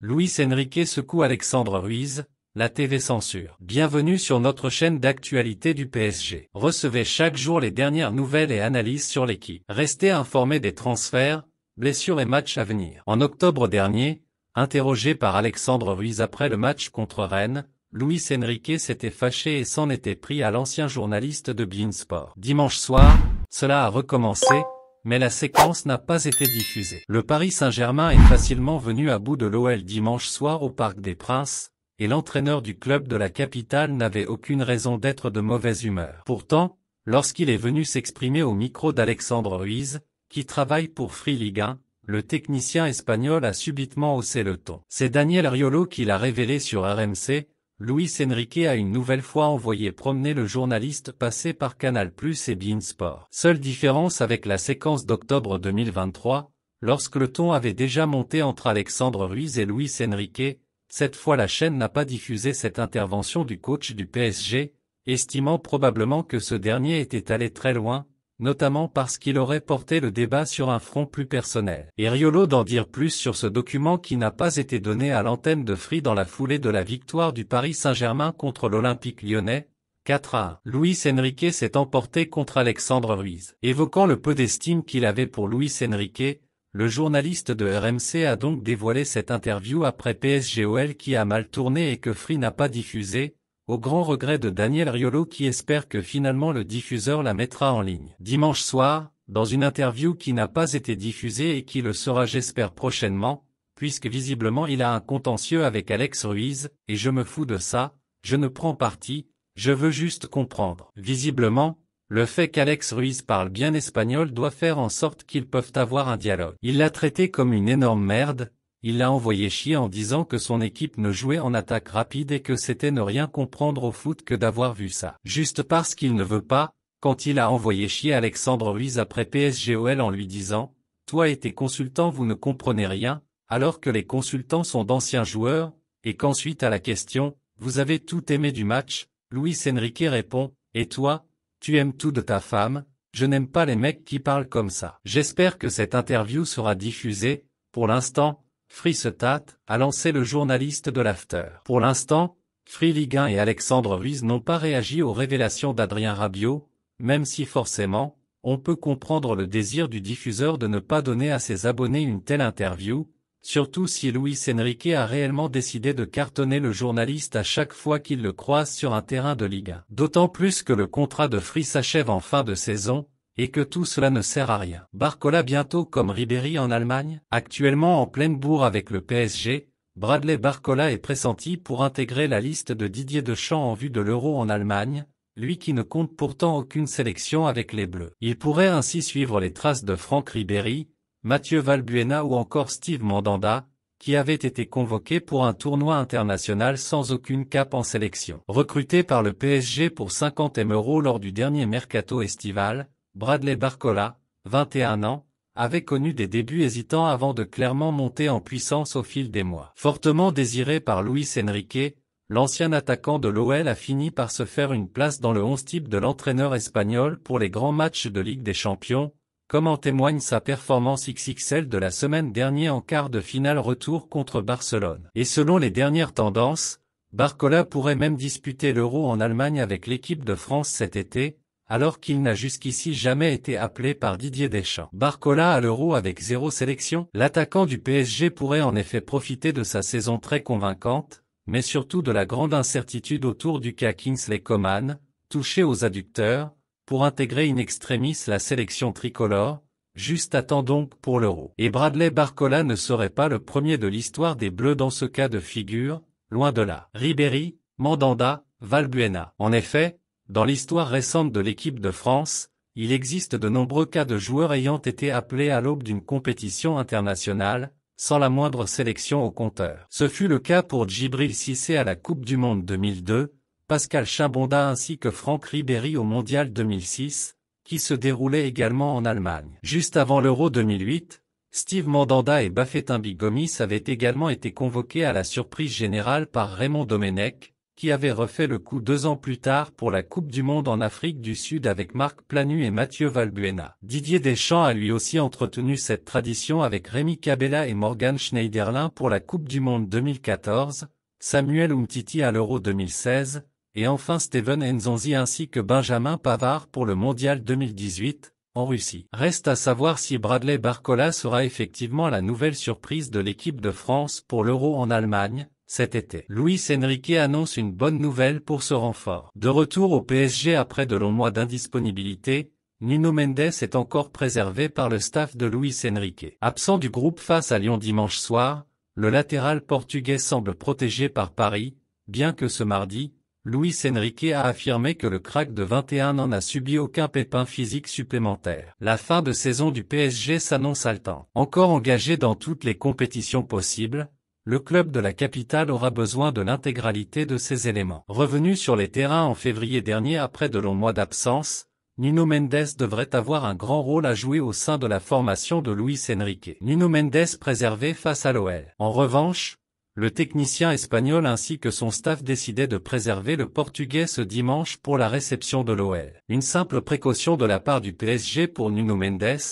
Luis Enrique secoue Alexandre Ruiz, la TV censure. Bienvenue sur notre chaîne d'actualité du PSG. Recevez chaque jour les dernières nouvelles et analyses sur l'équipe. Restez informés des transferts, blessures et matchs à venir. En octobre dernier, interrogé par Alexandre Ruiz après le match contre Rennes, Luis Enrique s'était fâché et s'en était pris à l'ancien journaliste de Beansport. Dimanche soir, cela a recommencé, mais la séquence n'a pas été diffusée. Le Paris Saint-Germain est facilement venu à bout de l'OL dimanche soir au Parc des Princes, et l'entraîneur du club de la capitale n'avait aucune raison d'être de mauvaise humeur. Pourtant, lorsqu'il est venu s'exprimer au micro d'Alexandre Ruiz, qui travaille pour Free Ligue 1, le technicien espagnol a subitement haussé le ton. C'est Daniel Riolo qui l'a révélé sur RMC, Luis Enrique a une nouvelle fois envoyé promener le journaliste passé par Canal+ et beIN Seule différence avec la séquence d'octobre 2023, lorsque le ton avait déjà monté entre Alexandre Ruiz et Luis Enrique, cette fois la chaîne n'a pas diffusé cette intervention du coach du PSG, estimant probablement que ce dernier était allé très loin, notamment parce qu'il aurait porté le débat sur un front plus personnel. Et Riolo d'en dire plus sur ce document qui n'a pas été donné à l'antenne de Free dans la foulée de la victoire du Paris Saint-Germain contre l'Olympique lyonnais, 4 a. Luis Enrique s'est emporté contre Alexandre Ruiz. Évoquant le peu d'estime qu'il avait pour Luis Enrique, le journaliste de RMC a donc dévoilé cette interview après PSGOL qui a mal tourné et que Free n'a pas diffusé, au grand regret de Daniel Riolo qui espère que finalement le diffuseur la mettra en ligne. Dimanche soir, dans une interview qui n'a pas été diffusée et qui le sera j'espère prochainement, puisque visiblement il a un contentieux avec Alex Ruiz, et je me fous de ça, je ne prends parti, je veux juste comprendre. Visiblement, le fait qu'Alex Ruiz parle bien espagnol doit faire en sorte qu'ils peuvent avoir un dialogue. Il l'a traité comme une énorme merde, il l'a envoyé chier en disant que son équipe ne jouait en attaque rapide et que c'était ne rien comprendre au foot que d'avoir vu ça. Juste parce qu'il ne veut pas, quand il a envoyé chier Alexandre Ruiz après PSGOL en lui disant « Toi et tes consultants vous ne comprenez rien », alors que les consultants sont d'anciens joueurs, et qu'ensuite à la question « Vous avez tout aimé du match ?», Luis Enrique répond « Et toi, tu aimes tout de ta femme, je n'aime pas les mecs qui parlent comme ça. J'espère que cette interview sera diffusée, pour l'instant, Freestat a lancé le journaliste de l'After. Pour l'instant, Free et Alexandre Ruiz n'ont pas réagi aux révélations d'Adrien Rabiot, même si forcément, on peut comprendre le désir du diffuseur de ne pas donner à ses abonnés une telle interview, surtout si Luis Enrique a réellement décidé de cartonner le journaliste à chaque fois qu'il le croise sur un terrain de Ligue 1. D'autant plus que le contrat de Free s'achève en fin de saison, et que tout cela ne sert à rien. Barcola bientôt comme Ribéry en Allemagne, actuellement en pleine bourre avec le PSG, Bradley Barcola est pressenti pour intégrer la liste de Didier Deschamps en vue de l'Euro en Allemagne, lui qui ne compte pourtant aucune sélection avec les Bleus. Il pourrait ainsi suivre les traces de Franck Ribéry, Mathieu Valbuena ou encore Steve Mandanda, qui avait été convoqué pour un tournoi international sans aucune cape en sélection. Recruté par le PSG pour 50 euros lors du dernier mercato estival, Bradley Barcola, 21 ans, avait connu des débuts hésitants avant de clairement monter en puissance au fil des mois. Fortement désiré par Luis Enrique, l'ancien attaquant de l'OL a fini par se faire une place dans le 11 type de l'entraîneur espagnol pour les grands matchs de Ligue des Champions, comme en témoigne sa performance XXL de la semaine dernière en quart de finale retour contre Barcelone. Et selon les dernières tendances, Barcola pourrait même disputer l'Euro en Allemagne avec l'équipe de France cet été, alors qu'il n'a jusqu'ici jamais été appelé par Didier Deschamps. Barcola à l'Euro avec zéro sélection, l'attaquant du PSG pourrait en effet profiter de sa saison très convaincante, mais surtout de la grande incertitude autour du cas Kingsley Coman, touché aux adducteurs, pour intégrer in extremis la sélection tricolore, juste à temps donc pour l'Euro. Et Bradley Barcola ne serait pas le premier de l'histoire des Bleus dans ce cas de figure, loin de là. Ribéry, Mandanda, Valbuena. En effet, dans l'histoire récente de l'équipe de France, il existe de nombreux cas de joueurs ayant été appelés à l'aube d'une compétition internationale, sans la moindre sélection au compteur. Ce fut le cas pour Djibril Cissé à la Coupe du Monde 2002, Pascal Chimbonda ainsi que Franck Ribéry au Mondial 2006, qui se déroulait également en Allemagne. Juste avant l'Euro 2008, Steve Mandanda et Baffetin Bigomis avaient également été convoqués à la surprise générale par Raymond Domenech, qui avait refait le coup deux ans plus tard pour la Coupe du Monde en Afrique du Sud avec Marc Planu et Mathieu Valbuena. Didier Deschamps a lui aussi entretenu cette tradition avec Rémi Cabella et Morgan Schneiderlin pour la Coupe du Monde 2014, Samuel Umtiti à l'Euro 2016, et enfin Steven Nzonzi ainsi que Benjamin Pavard pour le Mondial 2018, en Russie. Reste à savoir si Bradley Barcola sera effectivement la nouvelle surprise de l'équipe de France pour l'Euro en Allemagne, cet été, Luis Enrique annonce une bonne nouvelle pour ce renfort. De retour au PSG après de longs mois d'indisponibilité, Nino Mendes est encore préservé par le staff de Luis Enrique. Absent du groupe face à Lyon dimanche soir, le latéral portugais semble protégé par Paris, bien que ce mardi, Luis Enrique a affirmé que le crack de 21 n'en a subi aucun pépin physique supplémentaire. La fin de saison du PSG s'annonce haletant. Encore engagé dans toutes les compétitions possibles, le club de la capitale aura besoin de l'intégralité de ces éléments. Revenu sur les terrains en février dernier après de longs mois d'absence, Nuno Mendes devrait avoir un grand rôle à jouer au sein de la formation de Luis Enrique. Nuno Mendes préservé face à l'OL. En revanche, le technicien espagnol ainsi que son staff décidaient de préserver le portugais ce dimanche pour la réception de l'OL. Une simple précaution de la part du PSG pour Nuno Mendes,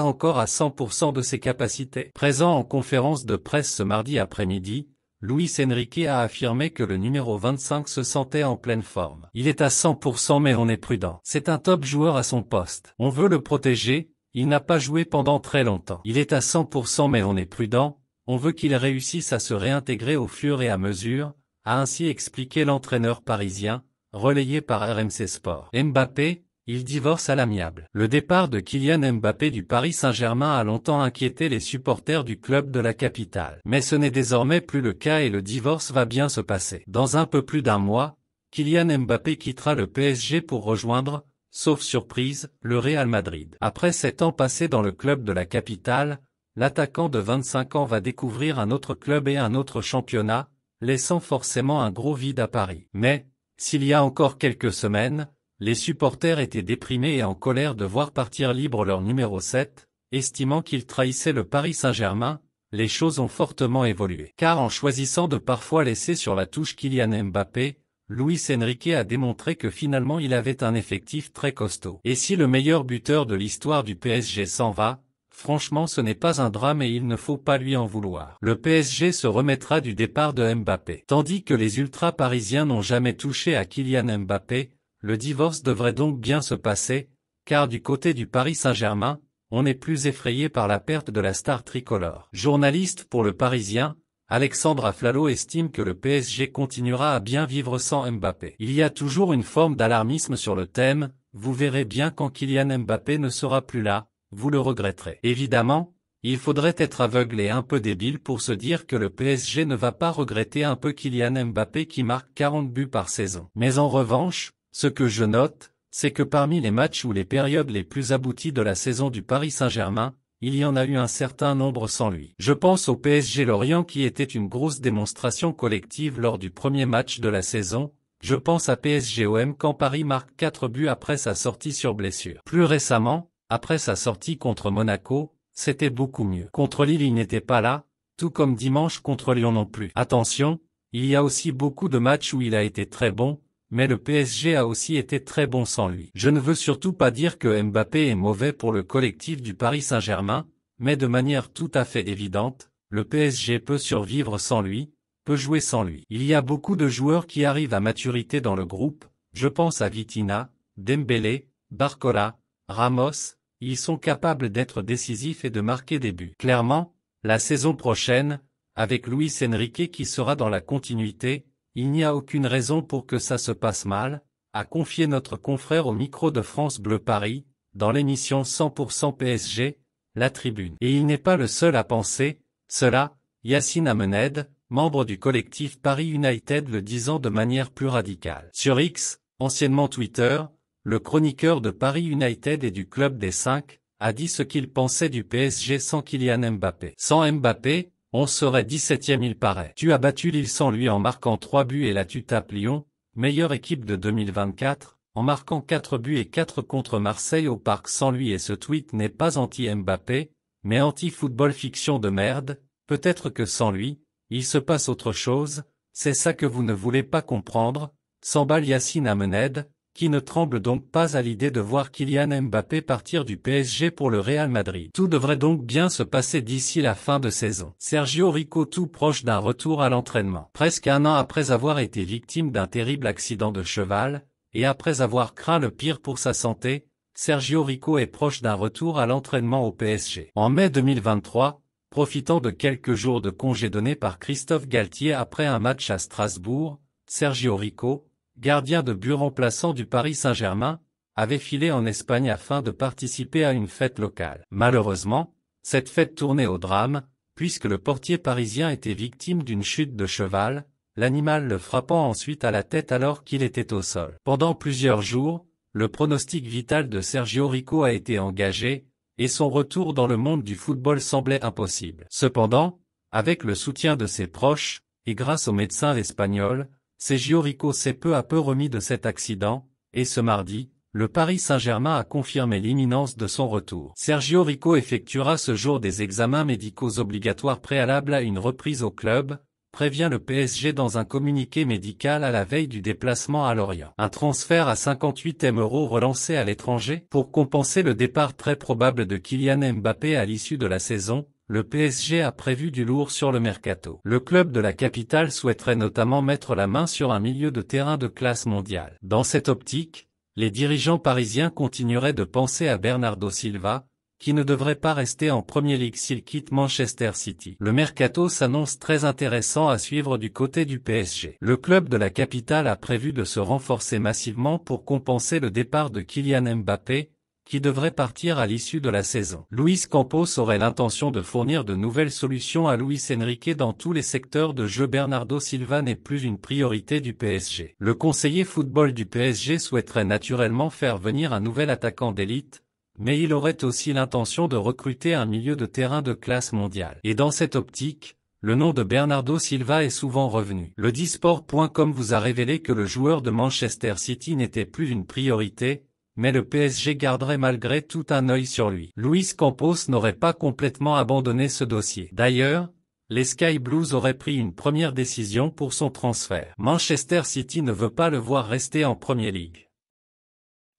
encore à 100% de ses capacités. Présent en conférence de presse ce mardi après-midi, Luis Enrique a affirmé que le numéro 25 se sentait en pleine forme. Il est à 100% mais on est prudent. C'est un top joueur à son poste. On veut le protéger, il n'a pas joué pendant très longtemps. Il est à 100% mais on est prudent, on veut qu'il réussisse à se réintégrer au fur et à mesure, a ainsi expliqué l'entraîneur parisien, relayé par RMC Sport. Mbappé, il divorce à l'amiable. Le départ de Kylian Mbappé du Paris Saint-Germain a longtemps inquiété les supporters du club de la capitale. Mais ce n'est désormais plus le cas et le divorce va bien se passer. Dans un peu plus d'un mois, Kylian Mbappé quittera le PSG pour rejoindre, sauf surprise, le Real Madrid. Après sept ans passés dans le club de la capitale, l'attaquant de 25 ans va découvrir un autre club et un autre championnat, laissant forcément un gros vide à Paris. Mais, s'il y a encore quelques semaines, les supporters étaient déprimés et en colère de voir partir libre leur numéro 7, estimant qu'il trahissait le Paris Saint-Germain, les choses ont fortement évolué. Car en choisissant de parfois laisser sur la touche Kylian Mbappé, Luis Enrique a démontré que finalement il avait un effectif très costaud. Et si le meilleur buteur de l'histoire du PSG s'en va, franchement ce n'est pas un drame et il ne faut pas lui en vouloir. Le PSG se remettra du départ de Mbappé. Tandis que les ultra parisiens n'ont jamais touché à Kylian Mbappé, le divorce devrait donc bien se passer, car du côté du Paris Saint-Germain, on est plus effrayé par la perte de la star tricolore. Journaliste pour Le Parisien, Alexandre Aflalo estime que le PSG continuera à bien vivre sans Mbappé. Il y a toujours une forme d'alarmisme sur le thème, vous verrez bien quand Kylian Mbappé ne sera plus là, vous le regretterez. Évidemment, il faudrait être aveugle et un peu débile pour se dire que le PSG ne va pas regretter un peu Kylian Mbappé qui marque 40 buts par saison. Mais en revanche, ce que je note, c'est que parmi les matchs ou les périodes les plus abouties de la saison du Paris Saint-Germain, il y en a eu un certain nombre sans lui. Je pense au PSG Lorient qui était une grosse démonstration collective lors du premier match de la saison, je pense à OM quand Paris marque 4 buts après sa sortie sur blessure. Plus récemment, après sa sortie contre Monaco, c'était beaucoup mieux. Contre Lille il n'était pas là, tout comme dimanche contre Lyon non plus. Attention, il y a aussi beaucoup de matchs où il a été très bon, mais le PSG a aussi été très bon sans lui. Je ne veux surtout pas dire que Mbappé est mauvais pour le collectif du Paris Saint-Germain, mais de manière tout à fait évidente, le PSG peut survivre sans lui, peut jouer sans lui. Il y a beaucoup de joueurs qui arrivent à maturité dans le groupe, je pense à Vitina, Dembélé, Barcola, Ramos, ils sont capables d'être décisifs et de marquer des buts. Clairement, la saison prochaine, avec Luis Enrique qui sera dans la continuité, il n'y a aucune raison pour que ça se passe mal, a confié notre confrère au micro de France Bleu Paris, dans l'émission 100% PSG, La Tribune. Et il n'est pas le seul à penser, cela, Yacine Amened, membre du collectif Paris United le disant de manière plus radicale. Sur X, anciennement Twitter, le chroniqueur de Paris United et du club des 5, a dit ce qu'il pensait du PSG sans Kylian Mbappé. Sans Mbappé, on serait 17 e il paraît. Tu as battu l'île sans lui en marquant 3 buts et là tu tapes Lyon, meilleure équipe de 2024, en marquant 4 buts et 4 contre Marseille au parc sans lui et ce tweet n'est pas anti-Mbappé, mais anti-football fiction de merde, peut-être que sans lui, il se passe autre chose, c'est ça que vous ne voulez pas comprendre, s'emballe Yacine Amened, qui ne tremble donc pas à l'idée de voir Kylian Mbappé partir du PSG pour le Real Madrid. Tout devrait donc bien se passer d'ici la fin de saison. Sergio Rico tout proche d'un retour à l'entraînement. Presque un an après avoir été victime d'un terrible accident de cheval, et après avoir craint le pire pour sa santé, Sergio Rico est proche d'un retour à l'entraînement au PSG. En mai 2023, profitant de quelques jours de congé donné par Christophe Galtier après un match à Strasbourg, Sergio Rico, gardien de but remplaçant du Paris Saint-Germain, avait filé en Espagne afin de participer à une fête locale. Malheureusement, cette fête tournait au drame, puisque le portier parisien était victime d'une chute de cheval, l'animal le frappant ensuite à la tête alors qu'il était au sol. Pendant plusieurs jours, le pronostic vital de Sergio Rico a été engagé, et son retour dans le monde du football semblait impossible. Cependant, avec le soutien de ses proches, et grâce aux médecins espagnols, Sergio Rico s'est peu à peu remis de cet accident, et ce mardi, le Paris Saint-Germain a confirmé l'imminence de son retour. Sergio Rico effectuera ce jour des examens médicaux obligatoires préalables à une reprise au club, prévient le PSG dans un communiqué médical à la veille du déplacement à Lorient. Un transfert à 58 m euros relancé à l'étranger Pour compenser le départ très probable de Kylian Mbappé à l'issue de la saison, le PSG a prévu du lourd sur le mercato. Le club de la capitale souhaiterait notamment mettre la main sur un milieu de terrain de classe mondiale. Dans cette optique, les dirigeants parisiens continueraient de penser à Bernardo Silva, qui ne devrait pas rester en Premier League s'il quitte Manchester City. Le mercato s'annonce très intéressant à suivre du côté du PSG. Le club de la capitale a prévu de se renforcer massivement pour compenser le départ de Kylian Mbappé, qui devrait partir à l'issue de la saison. Luis Campos aurait l'intention de fournir de nouvelles solutions à Luis Enrique dans tous les secteurs de jeu. Bernardo Silva n'est plus une priorité du PSG. Le conseiller football du PSG souhaiterait naturellement faire venir un nouvel attaquant d'élite, mais il aurait aussi l'intention de recruter un milieu de terrain de classe mondiale. Et dans cette optique, le nom de Bernardo Silva est souvent revenu. Le Disport.com vous a révélé que le joueur de Manchester City n'était plus une priorité, mais le PSG garderait malgré tout un œil sur lui. Luis Campos n'aurait pas complètement abandonné ce dossier. D'ailleurs, les Sky Blues auraient pris une première décision pour son transfert. Manchester City ne veut pas le voir rester en Premier League.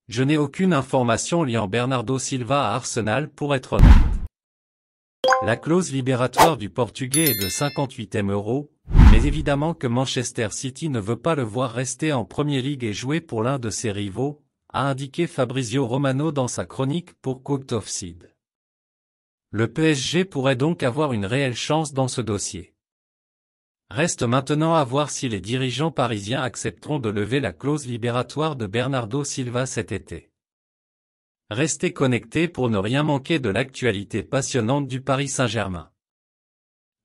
Je n'ai aucune information liant Bernardo Silva à Arsenal pour être honnête. La clause libératoire du portugais est de 58 ème euros, mais évidemment que Manchester City ne veut pas le voir rester en Premier League et jouer pour l'un de ses rivaux, a indiqué Fabrizio Romano dans sa chronique pour Code of Le PSG pourrait donc avoir une réelle chance dans ce dossier. Reste maintenant à voir si les dirigeants parisiens accepteront de lever la clause libératoire de Bernardo Silva cet été. Restez connectés pour ne rien manquer de l'actualité passionnante du Paris Saint-Germain.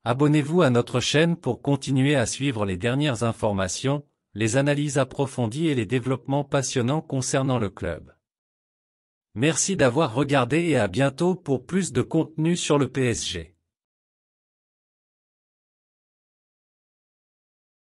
Abonnez-vous à notre chaîne pour continuer à suivre les dernières informations, les analyses approfondies et les développements passionnants concernant le club. Merci d'avoir regardé et à bientôt pour plus de contenu sur le PSG.